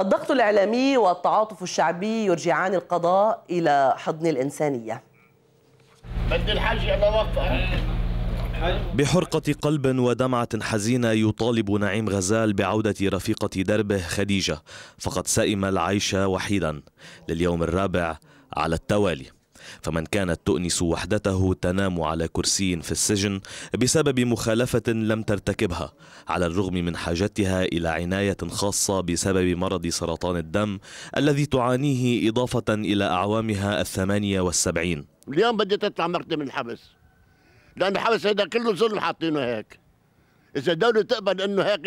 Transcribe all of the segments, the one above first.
الضغط الإعلامي والتعاطف الشعبي يرجعان القضاء إلى حضن الإنسانية بدي الحاجة الله بحرقة قلب ودمعة حزينة يطالب نعيم غزال بعودة رفيقة دربه خديجة فقد سئم العيش وحيدا لليوم الرابع على التوالي فمن كانت تؤنس وحدته تنام على كرسي في السجن بسبب مخالفة لم ترتكبها على الرغم من حاجتها إلى عناية خاصة بسبب مرض سرطان الدم الذي تعانيه إضافة إلى أعوامها الثمانية والسبعين اليوم بدي تطلع مرتي من الحبس لأن الحبس هذا كله ظلم حاطينه هيك إذا الدولة تقبل إنه هيك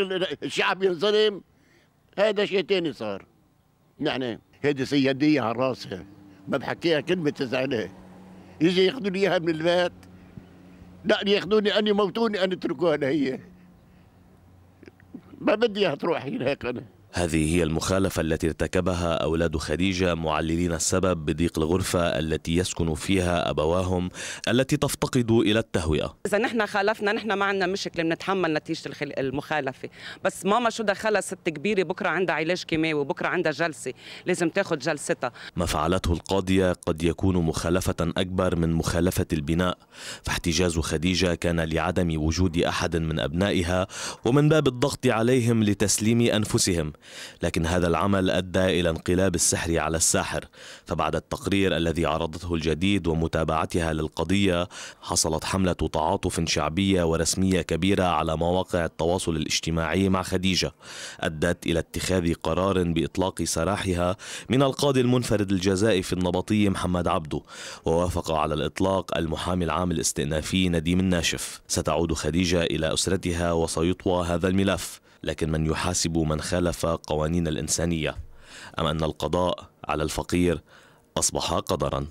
الشعب ينظلم هذا شيء تاني صار نحن هيدي سيادية على راسها ما بحكيها كلمه تزعلها يجي ياخذوا اياها من البيت لا ياخذوني اني موتوني انا اتركوها هي ما بدي اياها تروح هيك انا هذه هي المخالفة التي ارتكبها أولاد خديجة معللين السبب بضيق الغرفة التي يسكن فيها أبواهم التي تفتقد إلى التهوئة إذا نحن خالفنا نحن ما عندنا مشكلة بنتحمل نتيجة المخالفة بس ماما شو دخلها ست كبيرة بكرة عندها علاج كيماوي وبكرة عندها جلسة لازم تاخذ جلستها ما فعلته القاضية قد يكون مخالفة أكبر من مخالفة البناء فاحتجاز خديجة كان لعدم وجود أحد من أبنائها ومن باب الضغط عليهم لتسليم أنفسهم لكن هذا العمل أدى إلى انقلاب السحر على الساحر فبعد التقرير الذي عرضته الجديد ومتابعتها للقضية حصلت حملة تعاطف شعبية ورسمية كبيرة على مواقع التواصل الاجتماعي مع خديجة أدت إلى اتخاذ قرار بإطلاق سراحها من القاضي المنفرد الجزائي في النبطي محمد عبده ووافق على الإطلاق المحامي العام الاستئنافي نديم الناشف ستعود خديجة إلى أسرتها وسيطوى هذا الملف لكن من يحاسب من خالف قوانين الإنسانية أم أن القضاء على الفقير أصبح قدراً